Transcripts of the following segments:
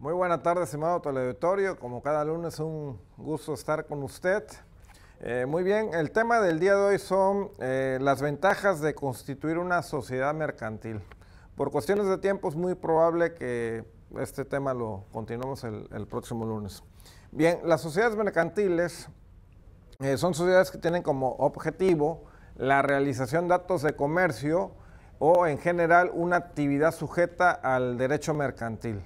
Muy buenas tardes, estimado teleauditorio. Como cada lunes, es un gusto estar con usted. Eh, muy bien, el tema del día de hoy son eh, las ventajas de constituir una sociedad mercantil. Por cuestiones de tiempo es muy probable que este tema lo continuemos el, próximo lunes. Bien, las sociedades mercantiles eh, son sociedades que tienen como objetivo la realización de actos de comercio o en general una actividad sujeta al derecho mercantil.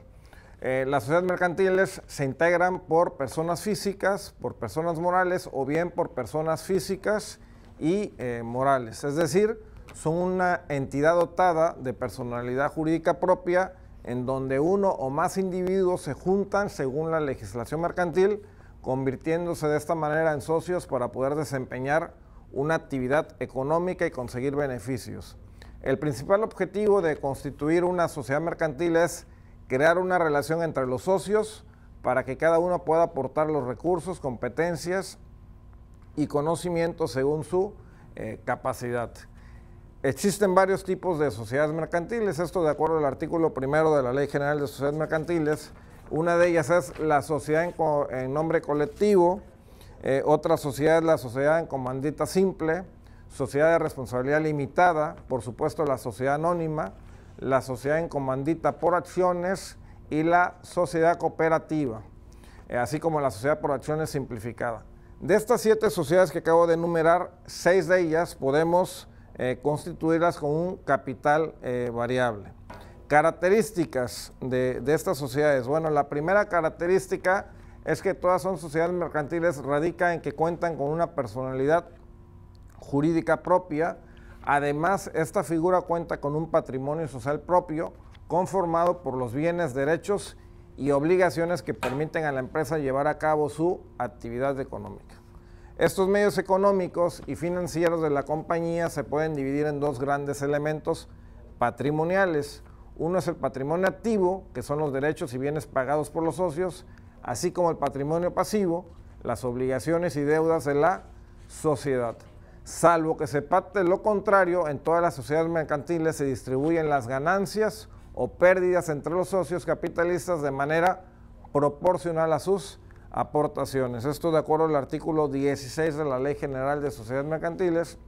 Eh, las sociedades mercantiles se integran por personas físicas, por personas morales o bien por personas físicas y eh, morales. Es decir, son una entidad dotada de personalidad jurídica propia en donde uno o más individuos se juntan según la legislación mercantil, convirtiéndose de esta manera en socios para poder desempeñar una actividad económica y conseguir beneficios. El principal objetivo de constituir una sociedad mercantil es crear una relación entre los socios para que cada uno pueda aportar los recursos, competencias y conocimientos según su eh, capacidad. Existen varios tipos de sociedades mercantiles, esto de acuerdo al artículo primero de la Ley General de Sociedades Mercantiles. Una de ellas es la sociedad en, nombre colectivo, eh, otra sociedad es la sociedad en comandita simple, sociedad de responsabilidad limitada, por supuesto la sociedad anónima, la sociedad en comandita por acciones y la sociedad cooperativa, eh, así como la sociedad por acciones simplificada. De estas siete sociedades que acabo de enumerar, seis de ellas podemos eh, constituirlas con un capital eh, variable. Características de, estas sociedades. Bueno, la primera característica es que todas son sociedades mercantiles, radica en que cuentan con una personalidad jurídica propia, Además, esta figura cuenta con un patrimonio social propio conformado por los bienes, derechos y obligaciones que permiten a la empresa llevar a cabo su actividad económica. Estos medios económicos y financieros de la compañía se pueden dividir en dos grandes elementos patrimoniales. Uno es el patrimonio activo, que son los derechos y bienes pagados por los socios, así como el patrimonio pasivo, las obligaciones y deudas de la sociedad. Salvo que se pacte lo contrario, en todas las sociedades mercantiles se distribuyen las ganancias o pérdidas entre los socios capitalistas de manera proporcional a sus aportaciones. Esto de acuerdo al artículo 16 de la Ley General de Sociedades Mercantiles,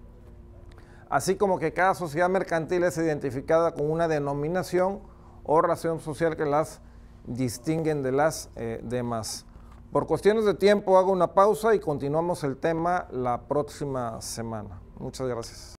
así como que cada sociedad mercantil es identificada con una denominación o ración social que las distinguen de las eh, demás. Por cuestiones de tiempo hago una pausa y continuamos el tema la próxima semana. Muchas gracias.